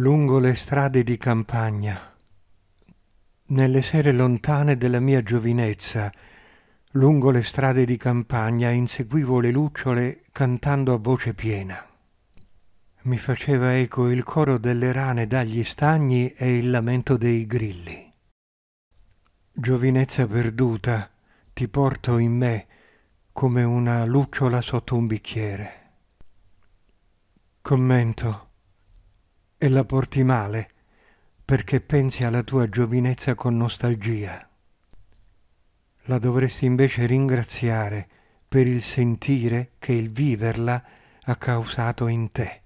lungo le strade di campagna, nelle sere lontane della mia giovinezza, lungo le strade di campagna inseguivo le lucciole cantando a voce piena. Mi faceva eco il coro delle rane dagli stagni e il lamento dei grilli. Giovinezza perduta, ti porto in me come una lucciola sotto un bicchiere. Commento e la porti male, perché pensi alla tua giovinezza con nostalgia. La dovresti invece ringraziare per il sentire che il viverla ha causato in te.